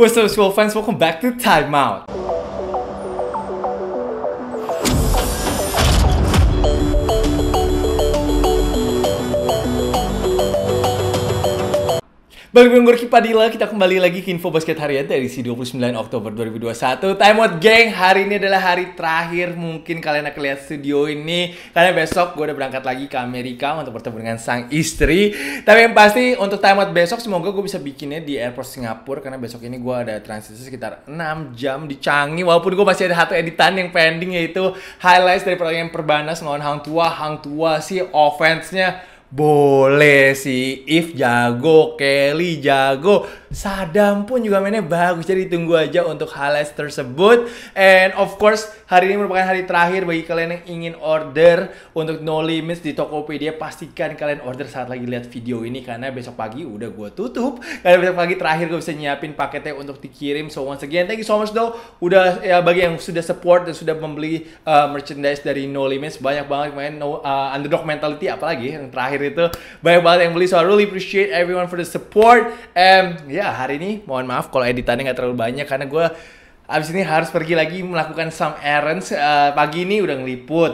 What's up school friends? welcome back to Timeout. Balik dengan Gorky Padilla, kita kembali lagi ke Info Basket Harian dari si 29 Oktober 2021. Time out, geng. Hari ini adalah hari terakhir mungkin kalian akan lihat studio ini. Karena besok gue udah berangkat lagi ke Amerika untuk bertemu dengan sang istri. Tapi yang pasti untuk time out besok semoga gue bisa bikinnya di airport Singapura. Karena besok ini gue ada transisi sekitar 6 jam di Changi. Walaupun gue masih ada satu editan yang pending yaitu highlights dari pertandingan Perbanas ngelawan Hang Tua. Hang Tua sih offense-nya boleh sih, If jago, Kelly jago, Sadam pun juga mainnya bagus. Jadi tunggu aja untuk highlights tersebut. And of course, hari ini merupakan hari terakhir bagi kalian yang ingin order untuk No Limits di Tokopedia. Pastikan kalian order saat lagi lihat video ini karena besok pagi udah gue tutup. Karena besok pagi terakhir gue bisa nyiapin paketnya untuk dikirim. So once again, thank you so much though. Udah ya bagi yang sudah support dan sudah membeli uh, merchandise dari No Limits banyak banget main no, uh, underdog mentality apalagi yang terakhir itu banyak banget yang beli. So I really appreciate everyone for the support. And yeah, Ya hari ini. Mohon maaf kalau editannya nggak terlalu banyak karena gue abis ini harus pergi lagi melakukan some errands. Uh, pagi ini udah ngeliput,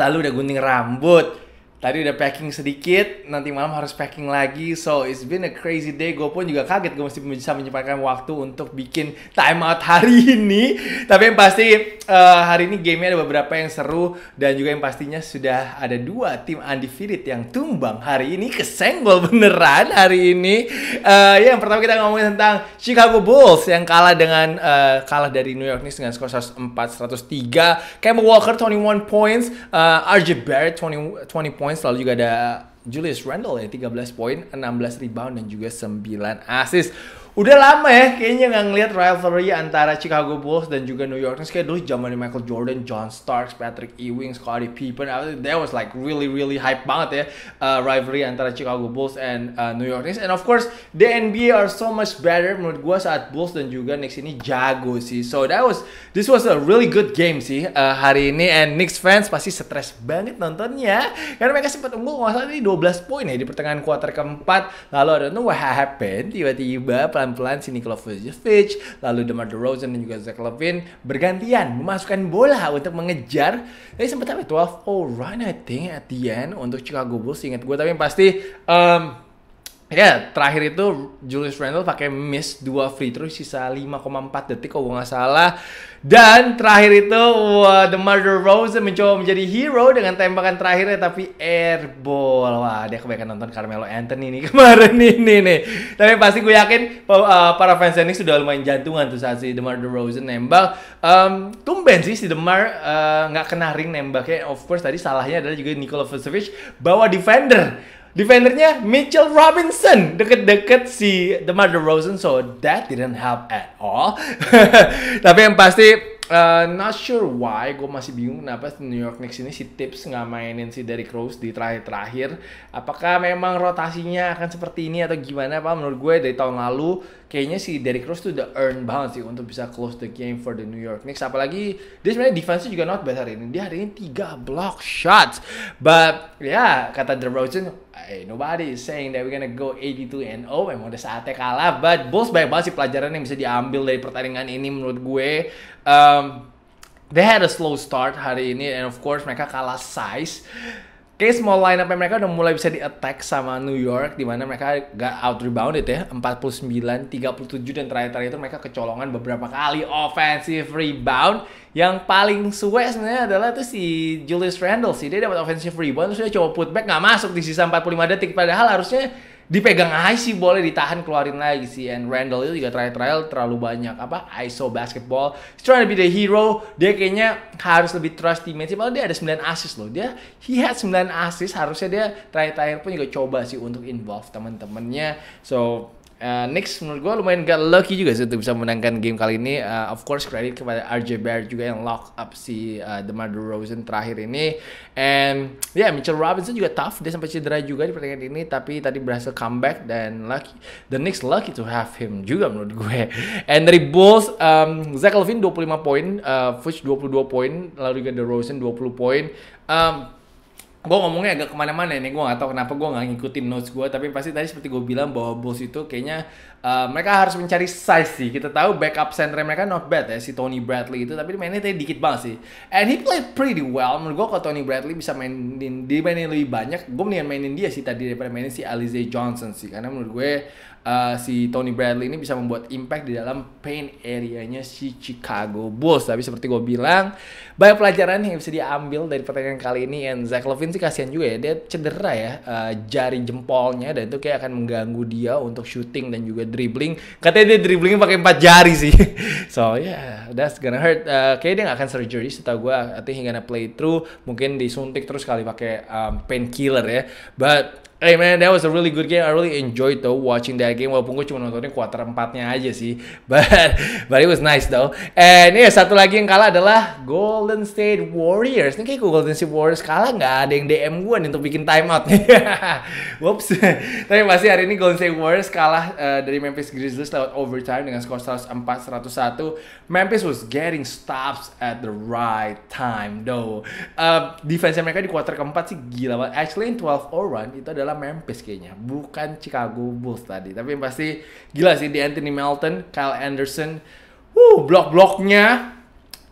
lalu udah gunting rambut, Tadi udah packing sedikit, nanti malam harus packing lagi. So it's been a crazy day. Gue pun juga kaget gue mesti bisa menyempatkan waktu untuk bikin time out hari ini. Tapi yang pasti uh, hari ini gamenya ada beberapa yang seru dan juga yang pastinya sudah ada dua tim undefeated yang tumbang hari ini kesenggol beneran hari ini. Uh, ya yang pertama kita ngomongin tentang Chicago Bulls yang kalah dengan uh, kalah dari New York Knicks dengan skor 104-103. Kemba Walker 21 points, uh, RJ Barrett 20 20 points poin selalu juga ada Julius Randle ya 13 poin, 16 rebound dan juga 9 assist udah lama ya kayaknya nggak ngelihat rivalry antara Chicago Bulls dan juga New York Knicks kayak dulu zaman Michael Jordan, John Starks, Patrick Ewing, Scottie Pippen, that was like really really hype banget ya uh, rivalry antara Chicago Bulls and uh, New York Knicks and of course the NBA are so much better menurut gue saat Bulls dan juga Knicks ini jago sih so that was this was a really good game sih uh, hari ini and Knicks fans pasti stres banget nontonnya karena mereka sempat unggul nggak salah ini 12 poin ya di pertengahan kuarter keempat lalu ada tuh what happened tiba-tiba pelan-pelan si Nikola Vucevic, lalu DeMar DeRozan dan juga Zach Levine bergantian memasukkan bola untuk mengejar. Tapi sempat sampai 12 0 run I think at the end untuk Chicago Bulls ingat gue tapi yang pasti um, Ya, terakhir itu Julius Randle pakai miss 2 free throw sisa 5,4 detik kalau nggak salah. Dan terakhir itu wah, The Murder Rose mencoba menjadi hero dengan tembakan terakhirnya tapi airball. Wah, dia kebanyakan nonton Carmelo Anthony nih kemarin ini nih. Tapi pasti gue yakin uh, para fans ini sudah lumayan jantungan tuh saat si The Murder Rose nembak. Um, tumben sih si The Mar uh, nggak uh, kena ring nembaknya. Of course tadi salahnya adalah juga Nikola Vucevic bawa defender defendernya Mitchell Robinson deket-deket si The Mother Rosen, so that didn't help at all tapi yang pasti uh, not sure why gue masih bingung kenapa New York Knicks ini si tips nggak mainin si Derrick Rose di terakhir-terakhir apakah memang rotasinya akan seperti ini atau gimana apa menurut gue dari tahun lalu kayaknya si Derrick Rose tuh udah earn banget sih untuk bisa close the game for the New York Knicks apalagi dia sebenarnya defense juga not bad hari ini dia hari ini tiga block shots but ya yeah, kata DeRozan hey, nobody is saying that we're gonna go 82 and 0 memang udah saatnya kalah but Bulls banyak banget sih pelajaran yang bisa diambil dari pertandingan ini menurut gue um, they had a slow start hari ini and of course mereka kalah size Kayaknya small line up mereka udah mulai bisa di attack sama New York di mana mereka gak out rebounded ya 49 37 dan terakhir-terakhir itu mereka kecolongan beberapa kali offensive rebound yang paling suwe sebenarnya adalah itu si Julius Randle sih dia dapat offensive rebound terus dia coba putback nggak masuk di sisa 45 detik padahal harusnya dipegang aja sih boleh ditahan keluarin lagi sih and Randall itu juga trial trial terlalu banyak apa ISO basketball he's trying to be the hero dia kayaknya harus lebih trust teammates padahal dia ada 9 assist loh dia he had 9 assist harusnya dia trial trial pun juga coba sih untuk involve teman-temannya so Eh, next menurut gue lumayan gak lucky juga sih untuk bisa menangkan game kali ini. Uh, of course credit kepada RJ Barrett juga yang lock up si uh, DeMar DeRozan terakhir ini. And ya yeah, Mitchell Robinson juga tough dia sampai cedera juga di pertandingan ini tapi tadi berhasil comeback dan lucky the Knicks lucky to have him juga menurut gue. And dari Bulls um, Zach Levine 25 poin, uh, Fuchs 22 poin, lalu juga DeRozan 20 poin. Um, gue ngomongnya agak kemana-mana nih gue gak tau kenapa gue gak ngikutin notes gue tapi pasti tadi seperti gue bilang bahwa Bulls itu kayaknya uh, mereka harus mencari size sih kita tahu backup center mereka not bad ya si Tony Bradley itu tapi mainnya tadi dikit banget sih and he played pretty well menurut gue kalau Tony Bradley bisa mainin dimainin lebih banyak gue mendingan mainin dia sih tadi daripada mainin si Alize Johnson sih karena menurut gue Eh, si Tony Bradley ini bisa membuat impact di dalam paint areanya si Chicago Bulls. Tapi seperti gue bilang, banyak pelajaran yang bisa diambil dari pertandingan kali ini. And Zach Levine sih kasihan juga ya, dia cedera ya uh, jari jempolnya dan itu kayak akan mengganggu dia untuk shooting dan juga dribbling. Katanya dia dribbling pakai empat jari sih. so yeah, that's gonna hurt. Uh, kayaknya dia gak akan surgery setahu gue. I think he gonna play through. Mungkin disuntik terus kali pakai um, painkiller ya. But Hey man, that was a really good game. I really enjoyed though watching that game. Walaupun gue cuma nontonin kuarter empatnya aja sih, but but it was nice though. And ya yeah, satu lagi yang kalah adalah Golden State Warriors. Ini kayak Golden State Warriors kalah nggak ada yang DM gue nih untuk bikin timeout nih. Whoops. Tapi pasti hari ini Golden State Warriors kalah uh, dari Memphis Grizzlies lewat overtime dengan skor 104-101. Memphis was getting stops at the right time though. Uh, eh, defense mereka di kuarter keempat sih gila banget. Actually in 12 0 run itu adalah adalah Memphis kayaknya, bukan Chicago Bulls tadi. Tapi yang pasti gila sih di Anthony Melton, Kyle Anderson, wuh blok-bloknya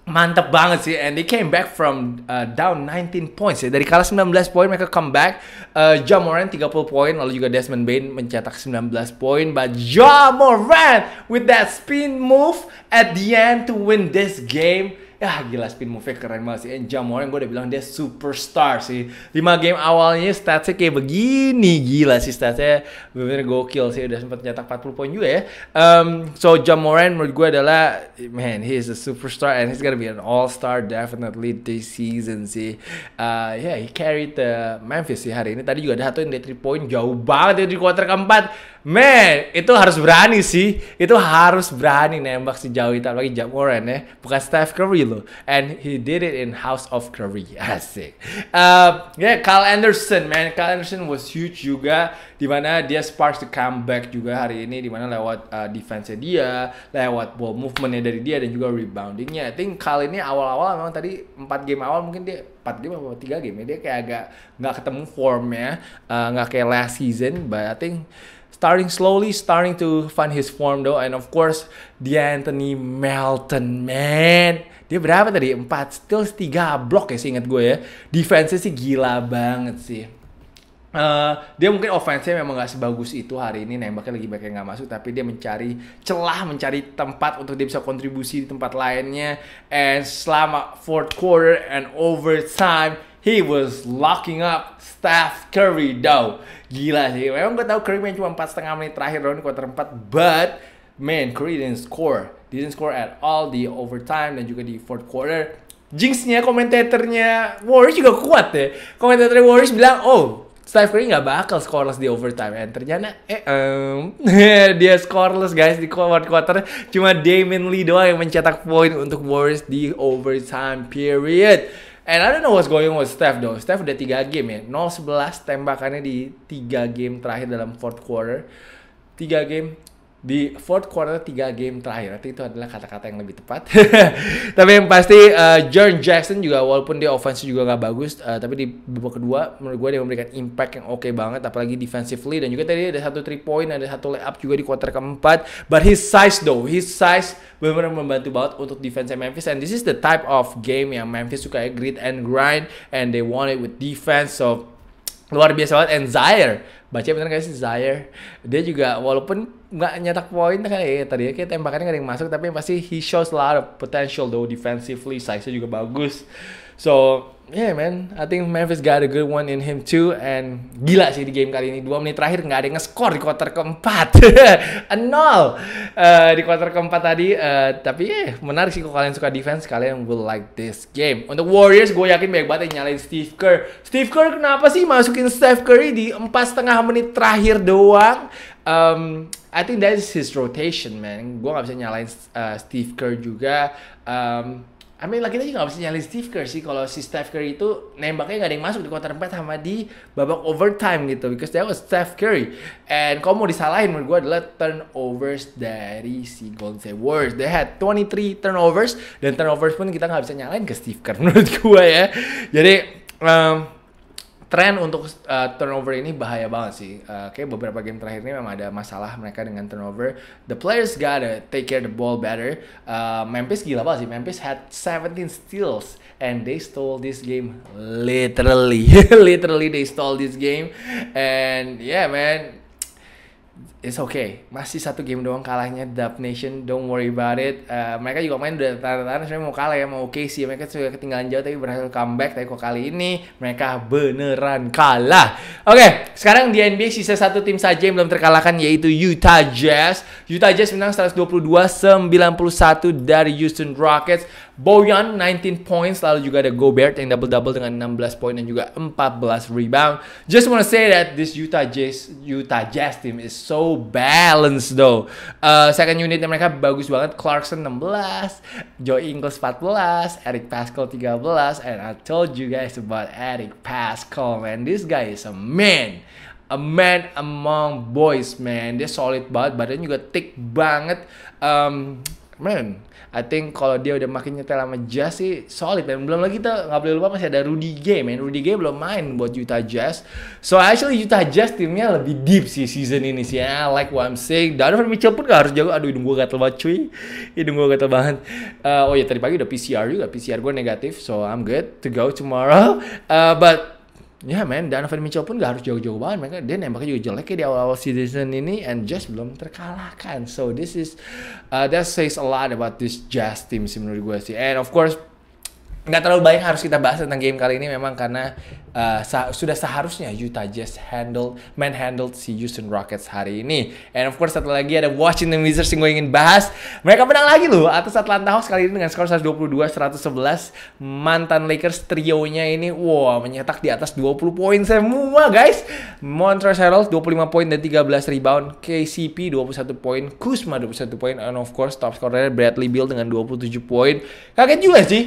mantep banget sih and they came back from uh, down 19 points ya dari kalah 19 poin mereka comeback uh, Ja Morant 30 poin lalu juga Desmond Bain mencetak 19 poin but Ja Morant with that spin move at the end to win this game ya gila spin move keren banget sih. And Jamoran gue udah bilang dia superstar sih. 5 game awalnya statsnya kayak begini, gila sih statsnya bener-bener gokil sih. Udah sempat nyetak 40 poin juga ya. Um, so Jamoran menurut gue adalah, man, he is a superstar and he's gonna be an all-star definitely this season sih. Uh, yeah, he carried the Memphis sih hari ini. Tadi juga ada satu yang dia 3 point jauh banget dia di quarter keempat Man, itu harus berani sih. Itu harus berani nembak si jauh itu apalagi Jack Warren ya. Bukan Steph Curry loh. And he did it in House of Curry. Asik. Uh, ya yeah, Kyle Anderson, man. Kyle Anderson was huge juga. Dimana dia sparks the comeback juga hari ini. Dimana lewat uh, defense dia, lewat ball movement-nya dari dia dan juga rebounding-nya. I think Kyle ini awal-awal memang tadi 4 game awal mungkin dia 4 game atau 3 game. Ya. Dia kayak agak nggak ketemu formnya. Uh, nggak uh, kayak last season. But I think starting slowly starting to find his form though and of course the Anthony Melton man dia berapa tadi 4 still 3 blok ya ingat gue ya defense sih gila banget sih Uh, dia mungkin offense-nya memang gak sebagus itu hari ini nembaknya lagi banyak yang gak masuk tapi dia mencari celah mencari tempat untuk dia bisa kontribusi di tempat lainnya and selama fourth quarter and overtime he was locking up Steph Curry though Gila sih. Memang gue tahu Curry main cuma empat setengah menit terakhir round quarter empat but man, Curry didn't score. Didn't score at all di overtime dan juga di fourth quarter. Jinxnya, komentatornya Warriors juga kuat deh. Ya. Komentator Warriors bilang, oh Steph Curry nggak bakal scoreless di overtime. Dan ternyata, eh, um, dia scoreless guys di quarter quarter. Cuma Damian Lee doang yang mencetak poin untuk Warriors di overtime period. And I don't know what's going on with Steph though. Steph udah 3 game ya. 0-11 tembakannya di 3 game terakhir dalam fourth quarter. 3 game di fourth quarter 3 game terakhir. Nanti itu adalah kata-kata yang lebih tepat. tapi yang pasti uh, eh, John Jackson juga walaupun dia offense juga gak bagus, uh, tapi di babak kedua menurut gue dia memberikan impact yang oke okay banget apalagi defensively dan juga tadi ada satu three point, ada satu layup juga di quarter keempat. But his size though, his size benar-benar membantu banget untuk defense Memphis and this is the type of game yang Memphis suka ya, grit and grind and they want it with defense. So luar biasa banget and Zaire baca bener gak sih Zaire dia juga walaupun nggak nyetak poin kan ya tadi kayak tembakannya nggak ada yang masuk tapi pasti he shows a lot of potential though defensively size-nya juga bagus so yeah man, I think Memphis got a good one in him too. And gila sih di game kali ini. Dua menit terakhir nggak ada yang nge-score di quarter keempat. nol uh, di quarter keempat tadi. Uh, tapi yeah, menarik sih kalau kalian suka defense, kalian will like this game. Untuk Warriors, gue yakin banyak banget yang nyalain Steve Kerr. Steve Kerr kenapa sih masukin Steph Curry di empat setengah menit terakhir doang? Um, I think that is his rotation, man. Gue nggak bisa nyalain uh, Steve Kerr juga. Um, I mean kita juga gak bisa nyalain Steve Kerr sih kalau si Steph Curry itu nembaknya gak ada yang masuk di kuarter 4 sama di babak overtime gitu because that was Steph Curry and kalau mau disalahin menurut gue adalah turnovers dari si Golden State Warriors they had 23 turnovers dan turnovers pun kita gak bisa nyalain ke Steve Kerr menurut gue ya jadi um, tren untuk uh, turnover ini bahaya banget sih. Uh, kayak beberapa game terakhir ini memang ada masalah mereka dengan turnover. The players gotta take care the ball better. Uh, Memphis gila banget sih. Memphis had 17 steals and they stole this game literally. literally they stole this game. And yeah man, it's okay masih satu game doang kalahnya Dub Nation don't worry about it uh, mereka juga main udah tanda-tanda sebenarnya mau kalah ya mau sih mereka sudah ketinggalan jauh tapi berhasil comeback tapi kok kali ini mereka beneran kalah oke okay, sekarang di NBA sisa satu tim saja yang belum terkalahkan yaitu Utah Jazz Utah Jazz menang 122-91 dari Houston Rockets Boyan 19 points lalu juga ada Gobert yang double double dengan 16 poin dan juga 14 rebound. Just wanna say that this Utah Jazz Utah Jazz team is so balanced though. Uh, second unit mereka bagus banget. Clarkson 16, Joe Ingles 14, Eric Pascal 13, and I told you guys about Eric Pascal man. This guy is a man a man among boys man dia solid banget badannya juga thick banget um, man, I think kalau dia udah makin nyetel sama Jazz sih solid dan belum lagi kita nggak boleh lupa masih ada Rudy Gay, man. Rudy Gay belum main buat Utah Jazz. So actually Utah Jazz timnya lebih deep sih season ini sih. Yeah, like what I'm saying. Donovan Mitchell pun gak harus jago. Aduh, hidung gue gatel banget cuy. Hidung gue gatel banget. Uh, oh ya tadi pagi udah PCR juga. PCR gue negatif, so I'm good to go tomorrow. Uh, but Ya yeah, men, Donovan Mitchell pun gak harus jauh-jauh banget. Mereka dia nembaknya juga jelek ya di awal-awal season ini and Jazz belum terkalahkan. So this is uh, that says a lot about this Jazz team sih menurut gue sih. And of course nggak terlalu banyak harus kita bahas tentang game kali ini memang karena uh, sa sudah seharusnya Utah Jazz handle manhandled si Houston Rockets hari ini. And of course satu lagi ada Washington Wizards yang gue ingin bahas. Mereka menang lagi loh atas Atlanta Hawks kali ini dengan skor 122-111. Mantan Lakers nya ini wow menyetak di atas 20 poin semua guys. Montrezl Harrell 25 poin dan 13 rebound. KCP 21 poin, Kuzma 21 poin and of course top scorer Bradley Beal dengan 27 poin. Kaget juga sih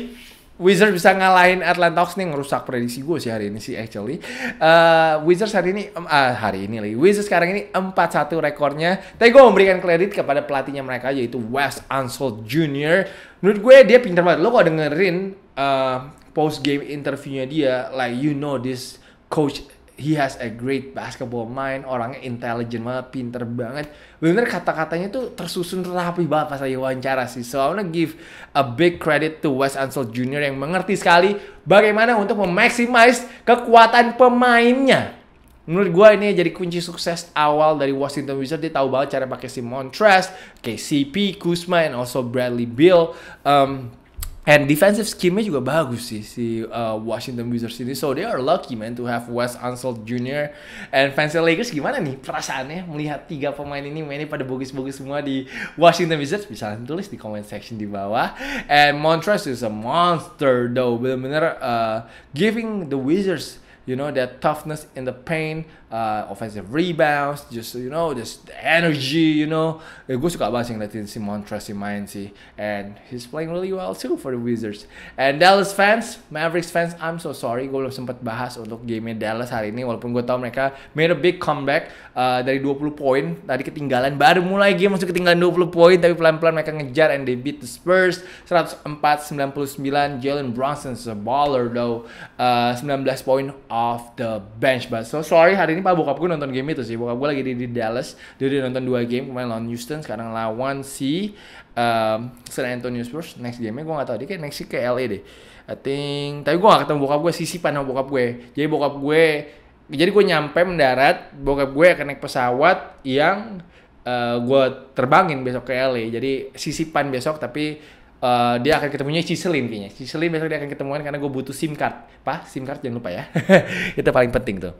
Wizards bisa ngalahin Atlanta Hawks nih ngerusak prediksi gue sih hari ini sih actually. Uh, Wizards hari ini uh, hari ini lagi. Wizards sekarang ini 4-1 rekornya. Tapi gue memberikan kredit kepada pelatihnya mereka yaitu Wes Unseld Jr. Menurut gue dia pintar banget. Lo kalau dengerin uh, eh, post game interviewnya dia like you know this coach he has a great basketball mind, orangnya intelligent banget, pinter banget. Bener kata-katanya tuh tersusun rapi banget pas lagi wawancara sih. So I wanna give a big credit to Wes Ansel Jr. yang mengerti sekali bagaimana untuk memaximize kekuatan pemainnya. Menurut gue ini jadi kunci sukses awal dari Washington Wizards. Dia tahu banget cara pakai si Montrez, KCP, Kuzma, and also Bradley Beal. Um, And defensive scheme-nya juga bagus sih si uh, Washington Wizards ini. So they are lucky man to have Wes Unseld Jr. and fans Lakers gimana nih perasaannya melihat tiga pemain ini mainnya pada bagus-bagus semua di Washington Wizards bisa tulis di comment section di bawah. And Montrezl is a monster though benar-benar uh, giving the Wizards you know that toughness in the paint uh, offensive rebounds, just you know, just energy, you know. Eh, gue suka banget sih ngeliatin si Montrez, si main sih, and he's playing really well too for the Wizards. And Dallas fans, Mavericks fans, I'm so sorry, gue belum sempat bahas untuk game Dallas hari ini, walaupun gue tau mereka made a big comeback uh, dari 20 poin tadi ketinggalan, baru mulai game masuk ketinggalan 20 poin, tapi pelan-pelan mereka ngejar and they beat the Spurs 104-99. Jalen Brunson a baller though, uh, 19 poin off the bench, but so sorry hari ini Pak bokap gue nonton game itu sih. Bokap gue lagi di, di Dallas. Dia udah nonton dua game kemarin lawan Houston, sekarang lawan si um, San Antonio Spurs. Next gamenya nya gue gak tau. Dia kayak next ke LA deh. I think. Tapi gue gak ketemu bokap gue sisipan sama bokap gue. Jadi bokap gue jadi gue nyampe mendarat, bokap gue akan naik pesawat yang uh, eh, gue terbangin besok ke LA. Jadi sisi pan besok tapi uh, dia akan ketemunya Ciselin kayaknya. Ciselin besok dia akan ketemuan karena gue butuh SIM card. Pak, SIM card jangan lupa ya. Itu paling penting tuh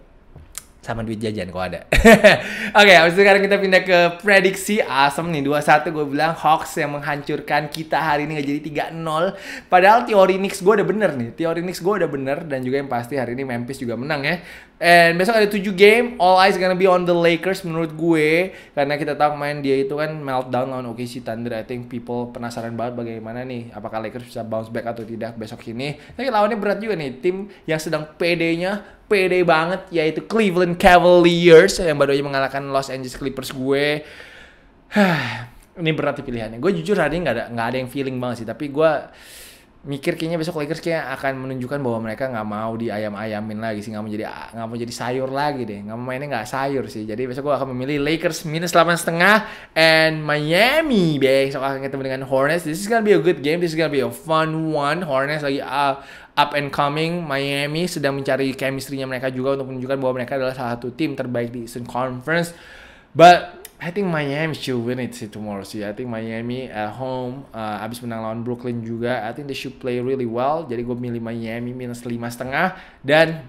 sama duit jajan kok ada. Oke, okay, sekarang kita pindah ke prediksi asam nih. 21 gue bilang hoax yang menghancurkan kita hari ini gak jadi 3-0. Padahal teori Knicks gue udah bener nih. Teori Knicks gue udah bener dan juga yang pasti hari ini Memphis juga menang ya. And besok ada 7 game, all eyes gonna be on the Lakers menurut gue karena kita tahu main dia itu kan meltdown lawan OKC Thunder. I think people penasaran banget bagaimana nih apakah Lakers bisa bounce back atau tidak besok ini. Tapi lawannya berat juga nih, tim yang sedang PD-nya PD banget yaitu Cleveland Cavaliers yang baru aja mengalahkan Los Angeles Clippers gue. ini berat pilihannya. Gue jujur hari ini nggak ada nggak ada yang feeling banget sih, tapi gue mikir kayaknya besok Lakers kayak akan menunjukkan bahwa mereka nggak mau di ayam ayamin lagi sih nggak mau jadi nggak mau jadi sayur lagi deh nggak mau mainnya nggak sayur sih jadi besok gue akan memilih Lakers minus delapan setengah and Miami besok akan ketemu dengan Hornets this is gonna be a good game this is gonna be a fun one Hornets lagi up, uh, up and coming Miami sedang mencari chemistry-nya mereka juga untuk menunjukkan bahwa mereka adalah salah satu tim terbaik di Eastern Conference but I think Miami should win it tomorrow sih. I think Miami at home uh, abis menang lawan Brooklyn juga. I think they should play really well. Jadi gue milih Miami minus lima setengah dan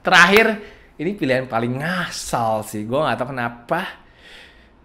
terakhir ini pilihan paling ngasal sih. Gue nggak tahu kenapa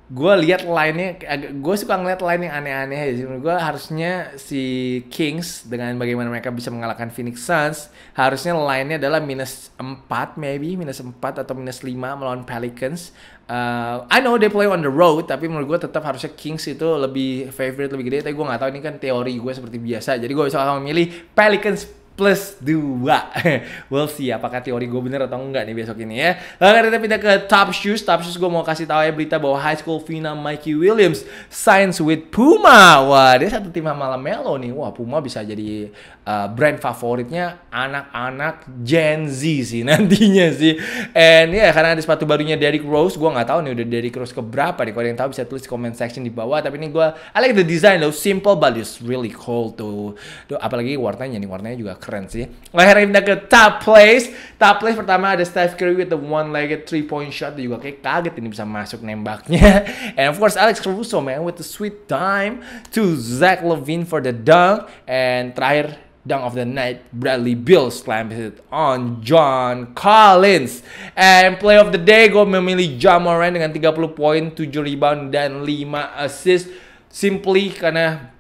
gue lihat lainnya nya gue suka ngeliat line yang aneh-aneh aja sih gue harusnya si Kings dengan bagaimana mereka bisa mengalahkan Phoenix Suns harusnya lainnya adalah minus 4 maybe minus 4 atau minus 5 melawan Pelicans uh, I know they play on the road tapi menurut gue tetap harusnya Kings itu lebih favorite lebih gede tapi gue nggak tahu ini kan teori gue seperti biasa jadi gue bisa memilih Pelicans plus 2 We'll see apakah teori gue bener atau enggak nih besok ini ya Lalu kita pindah ke Top Shoes Top Shoes gue mau kasih tau ya berita bahwa High School Vina Mikey Williams Signs with Puma Wah dia satu tim sama Lamelo nih Wah Puma bisa jadi uh, brand favoritnya anak-anak Gen Z sih nantinya sih And ya yeah, karena ada sepatu barunya Derrick Rose Gue nggak tahu nih udah Derrick Rose keberapa nih Kalau yang tau bisa tulis di comment section di bawah Tapi ini gue I like the design though Simple but it's really cool tuh, tuh apalagi warnanya nih Warnanya juga keren sih. Akhirnya pindah ke top place. Top place pertama ada Steph Curry with the one-legged three-point shot. Dia juga kayak kaget ini bisa masuk nembaknya. And of course Alex Caruso man with the sweet time to Zach Levine for the dunk. And terakhir dunk of the night, Bradley Beal slams it on John Collins. And play of the day, gue memilih John Moran dengan 30 poin, 7 rebound, dan 5 assist. Simply karena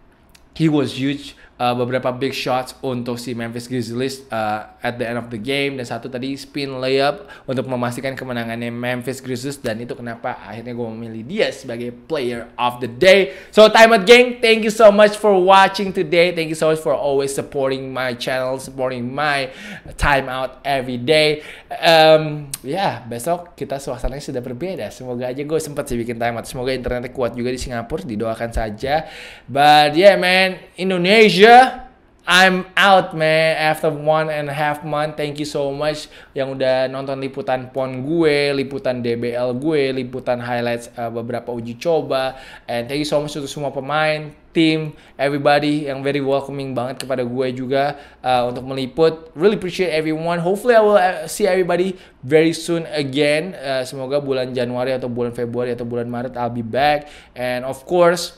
he was huge uh, beberapa big shots untuk si Memphis Grizzlies uh, at the end of the game dan satu tadi spin layup untuk memastikan kemenangannya Memphis Grizzlies dan itu kenapa akhirnya gue memilih dia sebagai player of the day. So time out gang, thank you so much for watching today. Thank you so much for always supporting my channel, supporting my time out every day. Um, ya yeah, besok kita suasananya sudah berbeda. Semoga aja gue sempat sih bikin time out. Semoga internetnya kuat juga di Singapura. Didoakan saja. But yeah man, Indonesia Iya. I'm out, man. After one and a half month, thank you so much yang udah nonton liputan PON gue, liputan DBL gue, liputan highlights uh, beberapa uji coba. And thank you so much untuk semua pemain, tim, everybody yang very welcoming banget kepada gue juga uh, untuk meliput. Really appreciate everyone. Hopefully I will uh, see everybody very soon again. Uh, semoga bulan Januari atau bulan Februari atau bulan Maret I'll be back. And of course,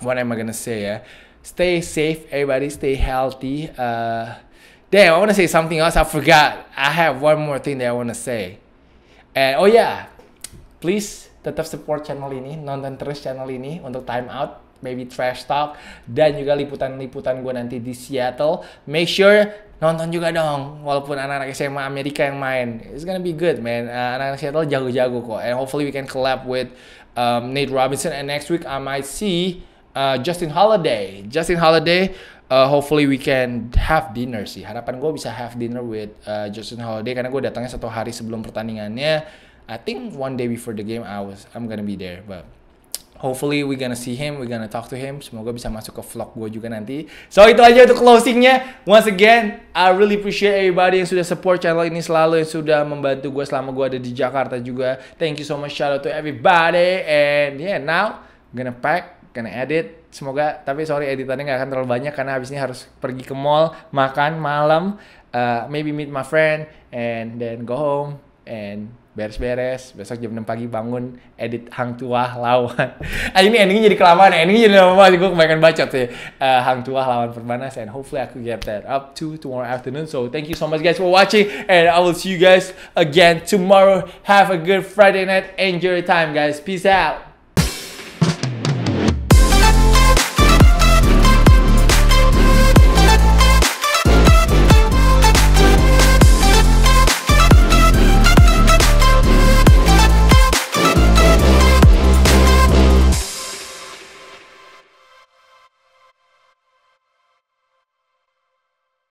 what am I gonna say ya? Yeah? stay safe, everybody. Stay healthy. Uh, damn, I want to say something else. I forgot. I have one more thing that I want to say. And oh yeah, please tetap support channel ini, nonton terus channel ini untuk time out, maybe trash talk, dan juga liputan-liputan gue nanti di Seattle. Make sure nonton juga dong, walaupun anak-anak SMA Amerika yang main. It's gonna be good, man. Uh, anak-anak Seattle jago-jago kok. And hopefully we can collab with um, Nate Robinson. And next week I might see uh, Justin Holiday. Justin Holiday, uh, hopefully we can have dinner sih. Harapan gue bisa have dinner with uh, Justin Holiday karena gue datangnya satu hari sebelum pertandingannya. I think one day before the game I was I'm gonna be there, but hopefully we gonna see him, we gonna talk to him. Semoga bisa masuk ke vlog gue juga nanti. So itu aja untuk closingnya. Once again, I really appreciate everybody yang sudah support channel ini selalu yang sudah membantu gue selama gue ada di Jakarta juga. Thank you so much, shout out to everybody. And yeah, now I'm gonna pack kena edit. Semoga tapi sorry editannya nggak akan terlalu banyak karena habis ini harus pergi ke mall, makan malam, uh, maybe meet my friend and then go home and beres-beres besok jam 6 pagi bangun edit hang tua lawan ah, ini endingnya jadi kelamaan ya. endingnya jadi lama gue kebanyakan bacot sih uh, hang tua lawan perbanas and hopefully I could get that up to tomorrow afternoon so thank you so much guys for watching and I will see you guys again tomorrow have a good Friday night enjoy your time guys peace out